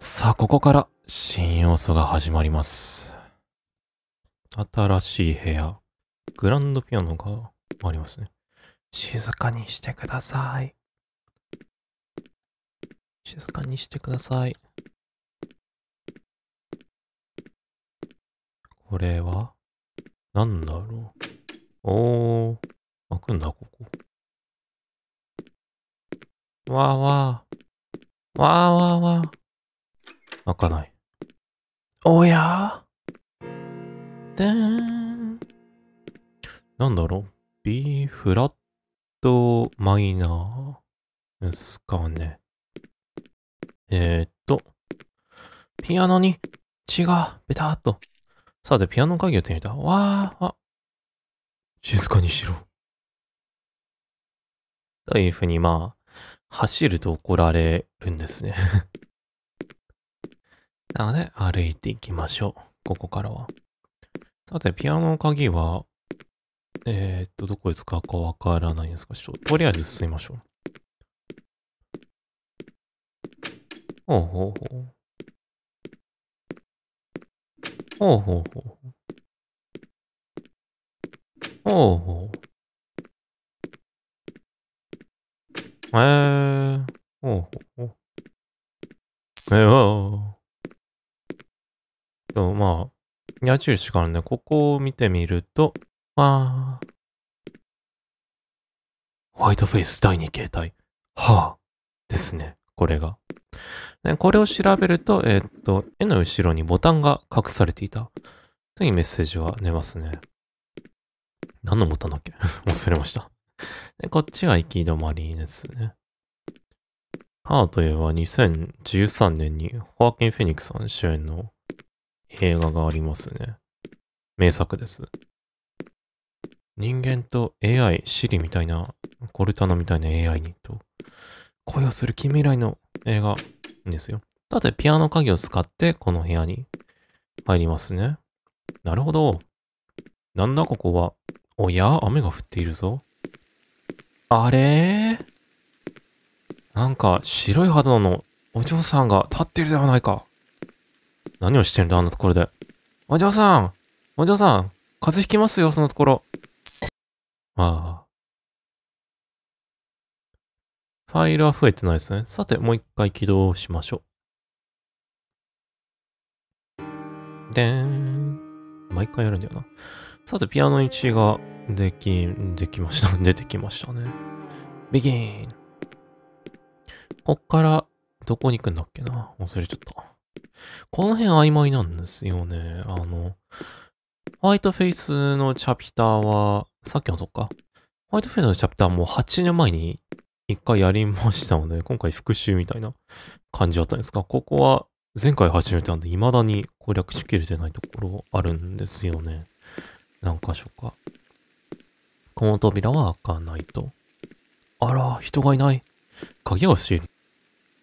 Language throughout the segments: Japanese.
さあ、ここから新要素が始まります。新しい部屋。グランドピアノがありますね。静かにしてください。静かにしてください。これは何だろう。おー、開くんだ、ここ。わーわー。わーわーわー。開かない。おやでーん。なんだろう ?B フラットマイナーですかね。えー、っと、ピアノに血がベターっと。さて、ピアノ鍵を手に入れた。わー、あ、静かにしろ。というふうに、まあ、走ると怒られるんですねなので、歩いていきましょう。ここからは。さて、ピアノの鍵は、えー、っと、どこで使うかわからないんですが、ちょっと、とりあえず進みましょう。ほうほうほう。ほうほうほう。ほうほう。えー、ほうほうほう。えー、ど、まあ、矢印がるんね、ここを見てみると、あホワイトフェイス第2形態。はあ、ですね。これが。これを調べると、えー、っと、絵の後ろにボタンが隠されていた。というメッセージは出ますね。何のボタンだっけ 忘れましたで。こっちが行き止まりですね。ハーといえば2013年にホアキン・フェニックさん主演の映画がありますね。名作です。人間と AI、Siri みたいな、コルタナみたいな AI にと、恋をする近未来の映画ですよ。だって、ピアノ鍵を使ってこの部屋に入りますね。なるほど。なんだここは。おや雨が降っているぞ。あれなんか白い肌のお嬢さんが立っているではないか。何をしてんだ、あんなところで。お嬢さんお嬢さん風邪ひきますよ、そのところ。ああ。ファイルは増えてないですね。さて、もう一回起動しましょう。でーん。毎回やるんだよな。さて、ピアノ1ができ、できました。出てきましたね。ビギン。こっから、どこに行くんだっけな忘れちゃった。この辺曖昧なんですよね。あの、ホワイトフェイスのチャピターは、さっきのとこか。ホワイトフェイスのチャピターも8年前に1回やりましたので、今回復習みたいな感じだったんですが、ここは前回始めたんで、未だに攻略しきれてないところあるんですよね。何箇所か。この扉は開かないと。あら、人がいない。鍵を閉める。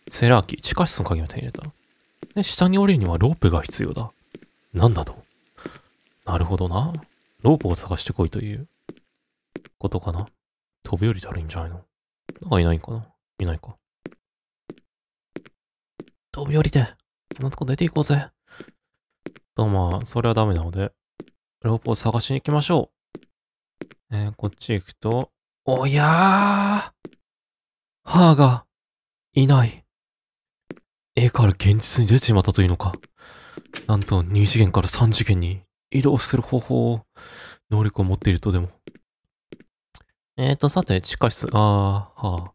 セラーキー、地下室の鍵を手に入れた。で、下に降りるにはロープが必要だ。なんだと。なるほどな。ロープを探してこいということかな。飛び降りたらいいんじゃないのなんかいないんかないないか。飛び降りて、こんなとこ出ていこうぜ。と、まあ、それはダメなので、ロープを探しに行きましょう。えー、こっち行くと、おやー歯が、いない。絵から現実に出てしまったというのか。なんと2次元から3次元に移動する方法を、能力を持っているとでも。えーと、さて、地下室、あー、は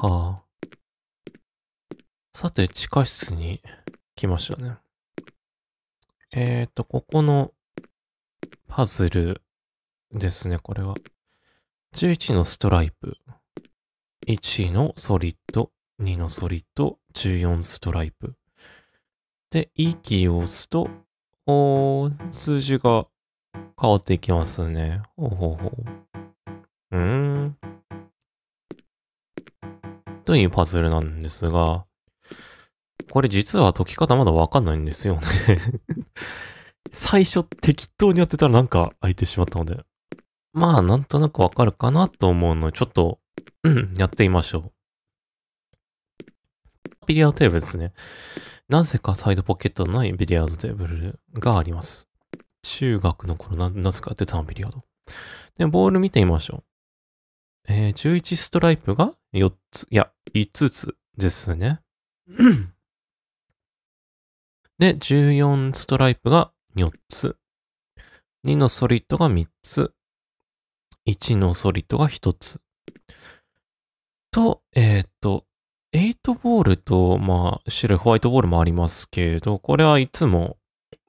あ、はあ。さて、地下室に来ましたね。えーと、ここのパズルですね、これは。11のストライプ。1のソリッド。2のソリッド、14ストライプ。で、息を押すと、お数字が変わっていきますね。ほうほうほう。うーん。というパズルなんですが、これ実は解き方まだわかんないんですよね 最初適当にやってたらなんか開いてしまったので。まあなんとなくわかるかなと思うので、ちょっと、うん、やってみましょう。ビリヤードテーブルですね。なぜかサイドポケットのないビリヤードテーブルがあります。中学の頃な、なぜかやってたの、ビリヤード。で、ボール見てみましょう。えー、11ストライプが4つ、いや、5つですね。で、14ストライプが4つ。2のソリッドが3つ。1のソリッドが1つ。と、えっ、ー、と、8ボールと、まあ、白いホワイトボールもありますけれど、これはいつも、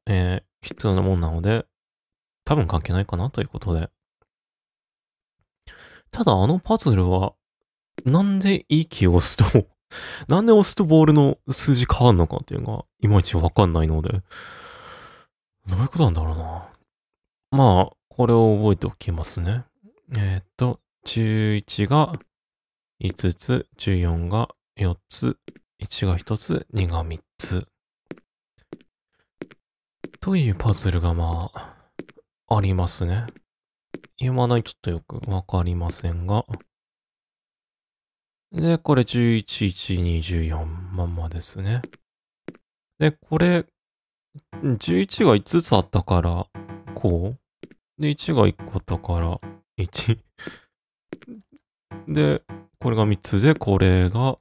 えー、必要なもんなので、多分関係ないかなということで。ただ、あのパズルは、なんでいい気を押すと なんで押すとボールの数字変わるのかっていうのが、いまいちわかんないので、どういうことなんだろうな。まあ、これを覚えておきますね。えっ、と、11が5つ、14が4つ、1が1つ、2が3つ。というパズルがまあ、ありますね。言わないとちょっとよくわかりませんが。で、これ11、1、2、4まんまですね。で、これ、11が5つあったから、こう。で、1が1個あったから、1で、これが3つで、これが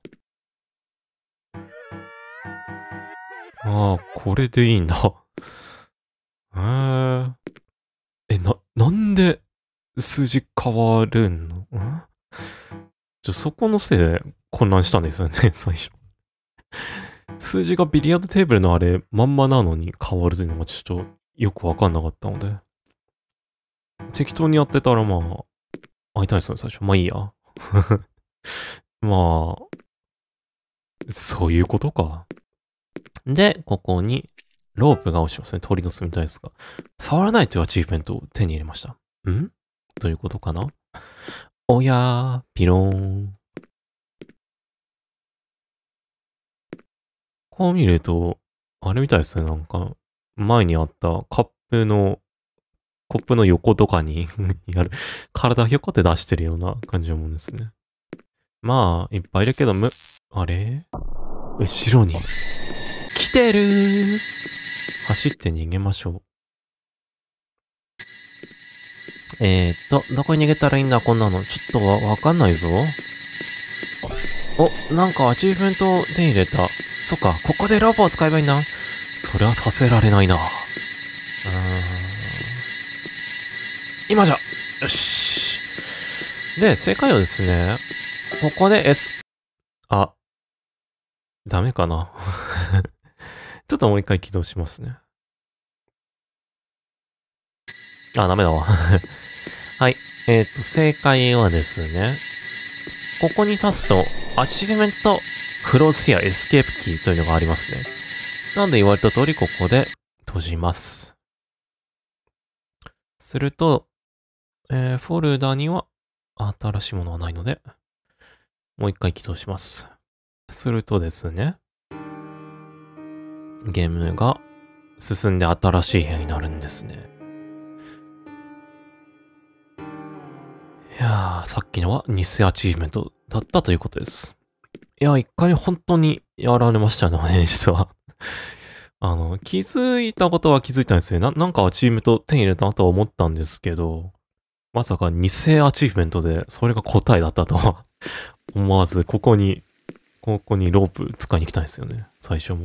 ああ、これでいいんだ。え。え、な、なんで数字変わるのじゃ、そこのせいで混乱したんですよね、最初。数字がビリヤードテーブルのあれ、まんまなのに変わるというのがちょっとよくわかんなかったので。適当にやってたらまあ、会いたいですね、最初。まあいいや。まあ、そういうことか。で、ここにロープが落ちますね。鳥の住みたいですが。触らないというアチーフメントを手に入れました。んということかなおやー、ピローン。こう見ると、あれみたいですね。なんか、前にあったカップの、コップの横とかに やる。体ひょこって出してるような感じのもんですね。まあ、いっぱいいるけど、む、あれ後ろに。てる走って逃げましょう。えー、っと、どこに逃げたらいいんだこんなの。ちょっとわ、わかんないぞ。お、なんかアチーブメント手に入れた。そっか、ここでラボを使えばいいんだ。それはさせられないな。うーん。今じゃよしで、正解はですね、ここで S、あ、ダメかなちょっともう一回起動しますね。あ、ダメだわ はい。えっ、ー、と、正解はですね、ここに足すと、アチリメント、クロスやエスケープキーというのがありますね。なんで言われた通り、ここで閉じます。すると、えー、フォルダには新しいものはないので、もう一回起動します。するとですね、ゲームが進んで新しい部屋になるんですね。いやー、さっきのは偽アチーブメントだったということです。いや、一回本当にやられましたね、出 は。あの、気づいたことは気づいたんですね。ななんかアチームと手に入れたなとは思ったんですけど、まさか偽アチーブメントでそれが答えだったとは 思わず、ここに、ここにロープ使いに来たんですよね。最初も。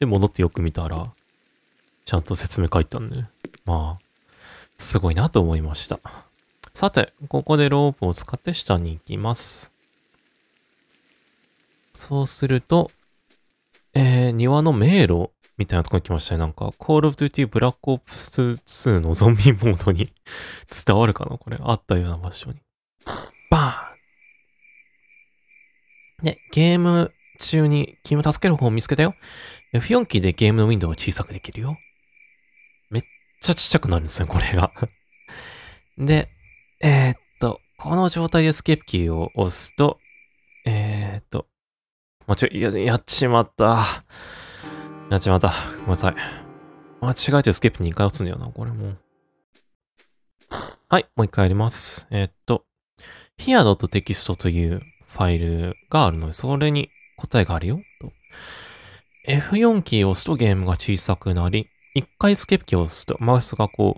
で、戻ってよく見たら、ちゃんと説明書いたんでね。まあ、すごいなと思いました。さて、ここでロープを使って下に行きます。そうすると、えー、庭の迷路みたいなとこに来ましたね。なんか、Call of Duty Black Ops 2のゾンビモードに 伝わるかなこれ、あったような場所に。バーンで、ゲーム中に君を助ける方を見つけたよ。F4 キーでゲームのウィンドウを小さくできるよ。めっちゃちっちゃくなるんですね、これが で、えー、っと、この状態でスケープキーを押すと、えー、っと、間違や、やっちまった。やっちまった。ごめんなさい。間違えてスケープ2回押すんだよな、これも。はい、もう1回やります。えー、っと、h e r e t x t というファイルがあるので、それに答えがあるよ、と。F4 キーを押すとゲームが小さくなり、一回スケップキーを押すとマウスがこ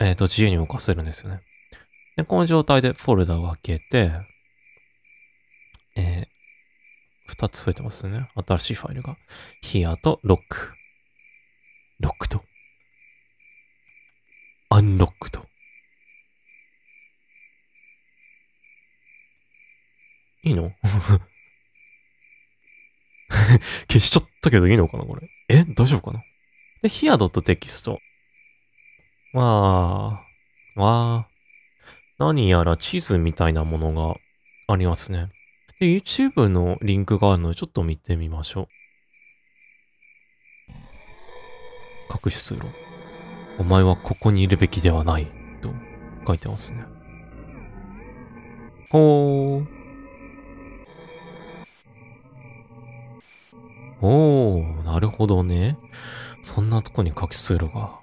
う、えっ、ー、と、自由に動かせるんですよね。で、この状態でフォルダを開けて、えー、2つ増えてますね。新しいファイルが。here と lock。lock と unlock と。いいの 消しちゃったけどいいのかなこれ。え大丈夫かなで、ヒアドットテキまあ、わあ、何やら地図みたいなものがありますね。で、YouTube のリンクがあるので、ちょっと見てみましょう。隠し通路。お前はここにいるべきではない。と書いてますね。ほー。おー、なるほどね。そんなとこに隠通路が。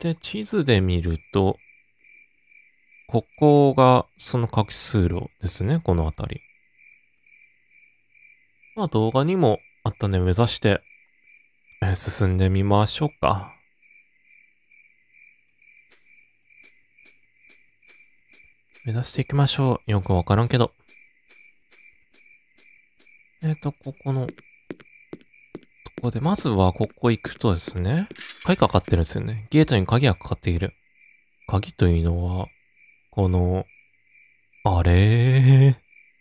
で、地図で見ると、ここがその隠し通路ですね、この辺り。まあ動画にもあったね、目指して、え進んでみましょうか。目指していきましょう。よくわからんけど。えっ、ー、と、ここの、ここで、まずはここ行くとですね、鍵かかってるんですよね。ゲートに鍵がかかっている。鍵というのは、この、あれ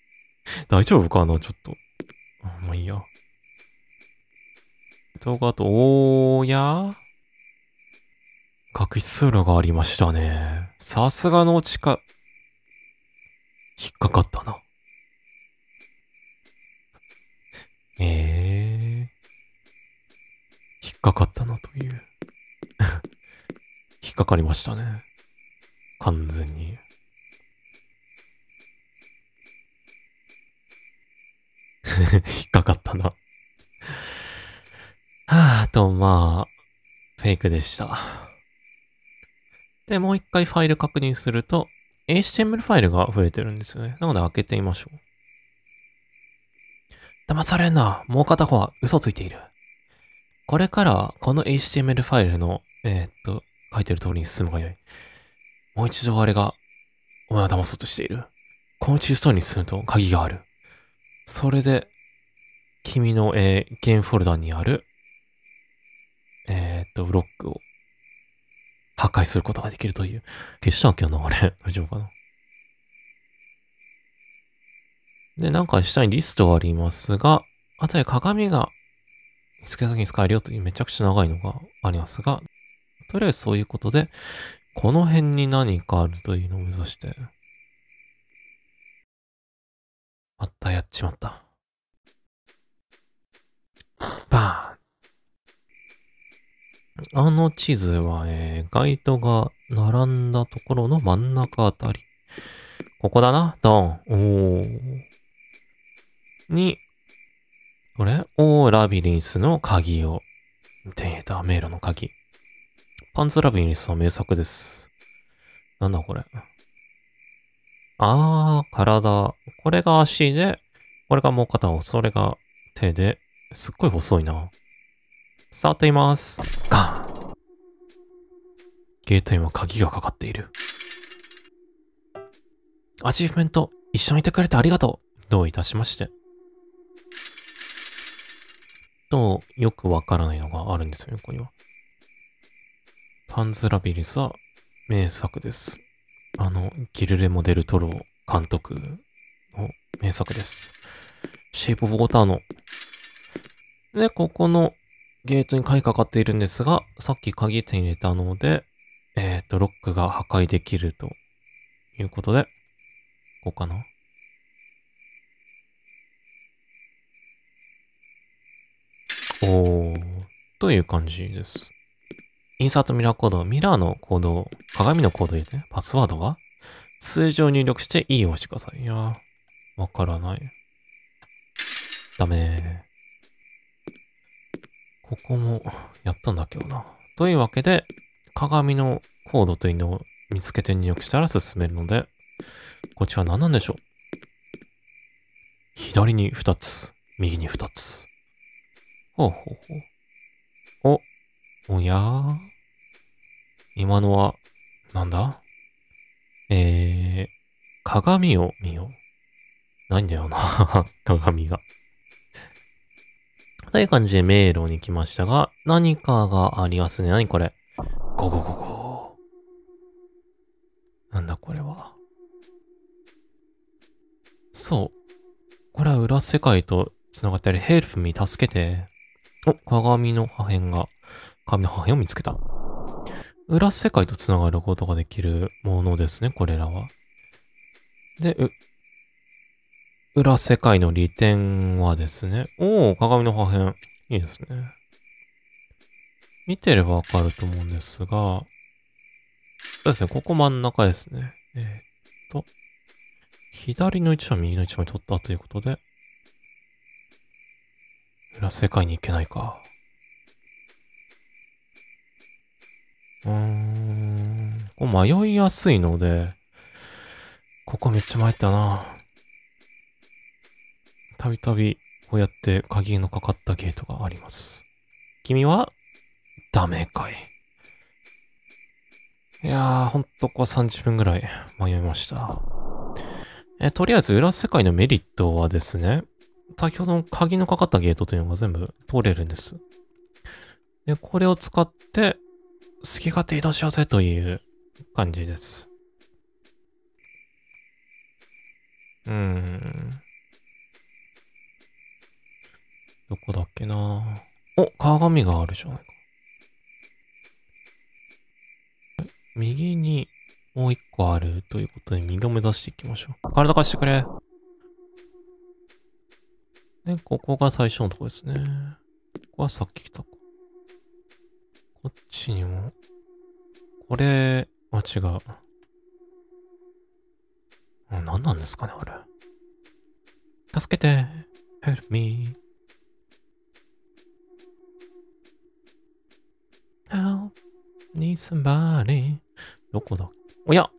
大丈夫かなちょっと。まあいいや。動画と、おーや隠し通路がありましたね。さすがの地下、引っかかったな。ええー、引っかかったなという 引っかかりましたね。完全に。引っかかったなはあ、と、まあ、フェイクでした。で、もう一回ファイル確認すると、HTML ファイルが増えてるんですよね。なので開けてみましょう。騙されんな。もう片方は嘘ついている。これからこの HTML ファイルの、えー、っと、書いてる通りに進むがよい。もう一度あれが、お前を騙そうとしている。このチーストーに進むと鍵がある。それで、君の、えー、ゲームフォルダにある、えー、っと、ブロックを破壊することができるという。消したわけよな、あれ。大丈夫かなで、なんか下にリストありますが、あとで鏡が、見つけ先に使えるよというめちゃくちゃ長いのがありますが、とりあえずそういうことで、この辺に何かあるというのを目指して。またやっちまった。バーン。あの地図は、えー、街灯が並んだところの真ん中あたり。ここだな、ドン。おー。に、これー、ラビリンスの鍵を。データ迷路の鍵。パンツラビリンスの名作です。なんだこれ。あー、体。これが足で、これがもう片方、それが手で。すっごい細いな。触っています。ガンゲートには鍵がかかっている。アチーフメント、一緒にいてくれてありがとう。どういたしまして。とよくわからないのがあるんですよね、ここには。パンズラビリスは名作です。あの、ギルレモ・デル・トロ監督の名作です。シェイプ・オブ・ウォーターの。で、ここのゲートに鍵かかっているんですが、さっき鍵手に入れたので、えっ、ー、と、ロックが破壊できるということで、こうかな。おという感じです。インサートミラーコード、ミラーのコード、鏡のコード入れて、ね、パスワードが数字を入力して E を押してください。いやー、わからない。ダメー。ここもやったんだけどな。というわけで、鏡のコードというのを見つけて入力したら進めるので、こっちは何なんでしょう左に2つ、右に2つ。ほうほうほう。お、おやー。今のは、なんだえー、鏡を見よう。ないんだよな 鏡が。という感じで迷路に来ましたが、何かがありますね。何これゴゴゴゴ。なんだこれは。そう。これは裏世界と繋がってある。ヘルプに助けて。お、鏡の破片が、鏡の破片を見つけた。裏世界と繋がることができるものですね、これらは。で、う、裏世界の利点はですね。おお、鏡の破片。いいですね。見てればわかると思うんですが、そうですね、ここ真ん中ですね。えー、っと、左の位置は右の位置まで取ったということで、裏世界に行けないか。うーん。迷いやすいので、ここめっちゃ迷ったな。たびたび、こうやって鍵のかかったゲートがあります。君は、ダメかい。いやー、ほんとここは30分ぐらい迷いました。え、とりあえず裏世界のメリットはですね、先ほどの鍵のかかったゲートというのが全部通れるんです。で、これを使って、好き勝手移動しやうぜという感じです。うーん。どこだっけなお、鏡があるじゃないか。右にもう一個あるということで、右を目指していきましょう。体貸してくれ。で、ここが最初のとこですね。ここはさっき来たこっちにも。これは違う。何なんですかね、あれ。助けて。Help me. Help me somebody. どこだおや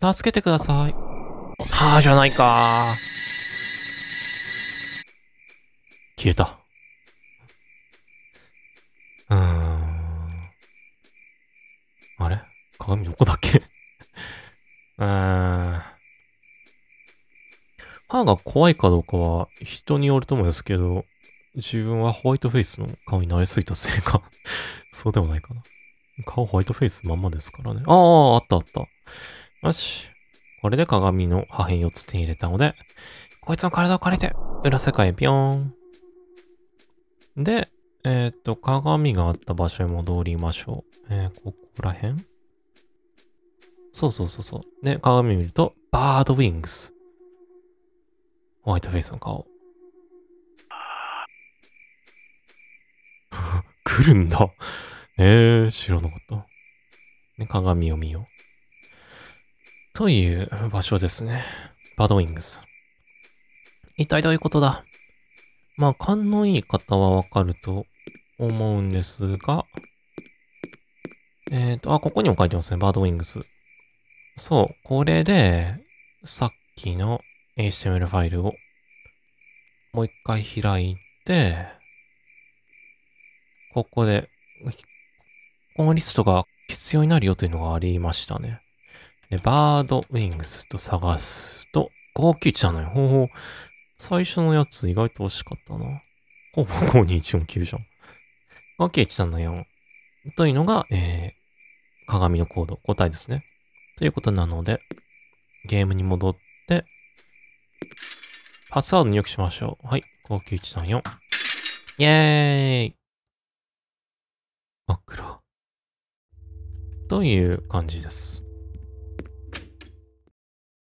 助けてください。はぁ、じゃないか消えた。うーん。あれ鏡どこだっけ うーん。歯が怖いかどうかは人によると思うんですけど、自分はホワイトフェイスの顔に慣れすぎたせいか そうでもないかな。顔ホワイトフェイスまんまですからね。ああ、あったあった。よし。これで鏡の破片4つ手に入れたので、こいつの体を借りて、裏世界ビヨーン。で、えっ、ー、と、鏡があった場所へ戻りましょう。えー、ここら辺そうそうそうそう。で、鏡見ると、バードウィングス。ホワイトフェイスの顔。来るんだ。えー、知らなかった。ね、鏡を見よう。という場所ですね。バードウィングス。一体どういうことだまあ、勘のいい方はわかると思うんですが、えっ、ー、と、あ、ここにも書いてますね。バードウィングス。そう、これで、さっきの HTML ファイルを、もう一回開いて、ここで、このリストが必要になるよというのがありましたね。で、バードウィングスと探すと、591なのよ。ほうほう。最初のやつ意外と惜しかったな。ほぼ52149じゃん。が、一1 3 4というのが、えー、鏡のコード、答えですね。ということなので、ゲームに戻って、パスワード入力しましょう。はい、59134。イェーイ真っ黒。という感じです。